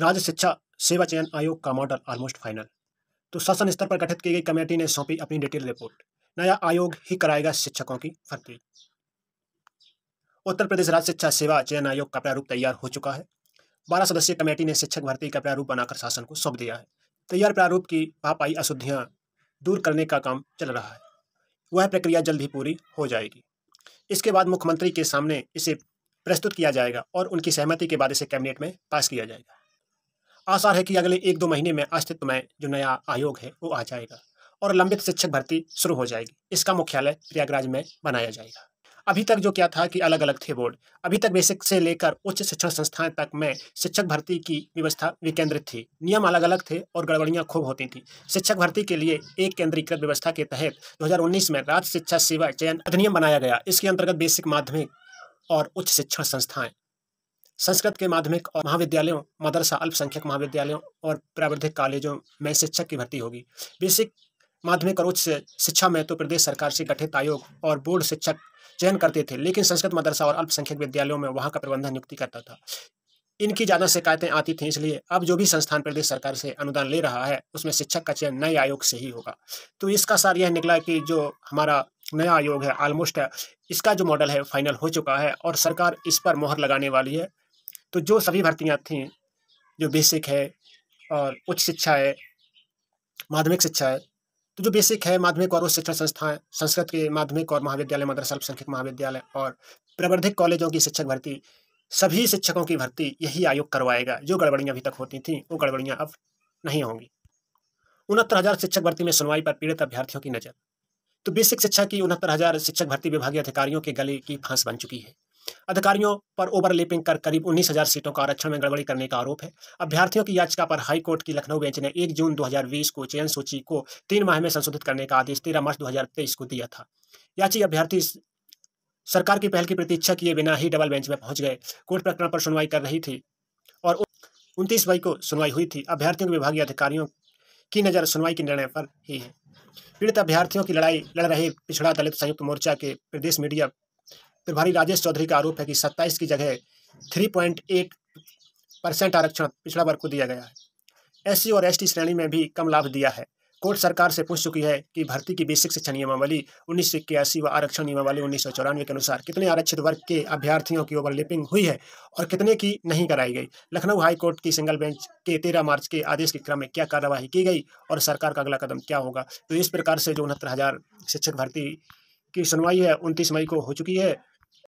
राज्य शिक्षा सेवा चयन आयोग का मॉडल ऑलमोस्ट फाइनल तो शासन स्तर पर गठित की गई कमेटी ने सौंपी अपनी डिटेल रिपोर्ट नया आयोग ही कराएगा शिक्षकों की भर्ती उत्तर प्रदेश राज्य शिक्षा सेवा चयन आयोग का प्रारूप तैयार हो चुका है बारह सदस्यीय कमेटी ने शिक्षक भर्ती का प्रारूप बनाकर शासन को सौंप दिया है तैयार प्रारूप की पापाई अशुद्धियाँ दूर करने का काम चल रहा है वह प्रक्रिया जल्द ही पूरी हो जाएगी इसके बाद मुख्यमंत्री के सामने इसे प्रस्तुत किया जाएगा और उनकी सहमति के बाद इसे कैबिनेट में पास किया जाएगा आसार है कि अगले एक दो महीने में अस्तित्व में जो नया आयोग है वो आ जाएगा और लंबित शिक्षक भर्ती शुरू हो जाएगी इसका मुख्यालय प्रयागराज में बनाया जाएगा अभी तक जो क्या था कि अलग अलग थे बोर्ड अभी तक बेसिक से लेकर उच्च शिक्षण संस्थाएं तक में शिक्षक भर्ती की व्यवस्था विकेंद्रित थी नियम अलग अलग थे और गड़बड़ियां खूब होती थी शिक्षक भर्ती के लिए एक केंद्रीकृत व्यवस्था के तहत 2019 में राज्य शिक्षा सेवा चयन अधिनियम बनाया गया इसके अंतर्गत बेसिक माध्यमिक और उच्च शिक्षण संस्थाएं संस्कृत के माध्यमिक और महाविद्यालयों मदरसा अल्पसंख्यक महाविद्यालयों और प्रावर्धिक कॉलेजों में शिक्षक की भर्ती होगी बेसिक माध्यमिक और उच्च शिक्षा में तो प्रदेश सरकार से गठित आयोग और बोर्ड शिक्षक चयन करते थे लेकिन संस्कृत मदरसा और अल्पसंख्यक विद्यालयों में वहाँ का प्रबंधन नियुक्ति करता था इनकी ज़्यादा शिकायतें आती थीं इसलिए अब जो भी संस्थान प्रदेश सरकार से अनुदान ले रहा है उसमें शिक्षक का चयन नए आयोग से ही होगा तो इसका सार यह निकला कि जो हमारा नया आयोग है ऑलमोस्ट इसका जो मॉडल है फाइनल हो चुका है और सरकार इस पर मोहर लगाने वाली है तो जो सभी भर्तियाँ थीं जो बेसिक है और उच्च शिक्षा है माध्यमिक शिक्षा है तो जो बेसिक है माध्यमिक और उच्च शिक्षण संस्थाएं संस्कृत के माध्यमिक और महाविद्यालय मदरसा अल्पसंख्यक महाविद्यालय और प्रवर्धिक कॉलेजों की शिक्षक भर्ती सभी शिक्षकों की भर्ती यही आयोग करवाएगा जो गड़बड़ियाँ अभी तक होती थी वो गड़बड़ियाँ अब नहीं होंगी उनहत्तर हज़ार शिक्षक भर्ती में सुनवाई पर पीड़ित अभ्यर्थियों की नज़र तो बेसिक शिक्षा की उनहत्तर हज़ार शिक्षक भर्ती विभागीय अधिकारियों के गले की फांस बन चुकी है अधिकारियों पर ओवरलेपिंग कर करीब उन्नीस हजार सीटों का आरक्षण में गड़बड़ी करने का आरोप है अभ्यर्थियों की याचिका पर हाई कोर्ट की लखनऊ बेंच ने 1 जून 2020 को चयन सूची को तीन माह में संशोधित करने का आदेश तेरह मार्च 2023 को दिया था याची अभ्यर्थी सरकार की पहल की प्रतीक्षा किए बिना ही डबल बेंच में पहुंच गए कोर्ट प्रकरण पर सुनवाई कर रही थी और उनतीस मई को सुनवाई हुई थी अभ्यर्थियों के विभागीय अधिकारियों की नज़र सुनवाई के निर्णय पर ही है पीड़ित अभ्यर्थियों की लड़ाई लड़ रहे पिछड़ा दलित संयुक्त मोर्चा के प्रदेश मीडिया प्रभारी राजेश चौधरी का आरोप है कि सत्ताईस की जगह थ्री पॉइंट एक परसेंट आरक्षण पिछड़ा वर्ग को दिया गया है एस और एस श्रेणी में भी कम लाभ दिया है कोर्ट सरकार से पूछ चुकी है कि भर्ती की बेसिक शिक्षा नियमावली उन्नीस सौ इक्यासी व आरक्षण नियमावली उन्नीस सौ चौरानवे के अनुसार कितने आरक्षित वर्ग के अभ्यर्थियों की ओवरलिपिंग हुई है और कितने की नहीं कराई गई लखनऊ हाईकोर्ट की सिंगल बेंच के तेरह मार्च के आदेश के क्रम में क्या कार्यवाही की गई और सरकार का अगला कदम क्या होगा तो इस प्रकार से जो उनहत्तर शिक्षक भर्ती की सुनवाई है उनतीस मई को हो चुकी है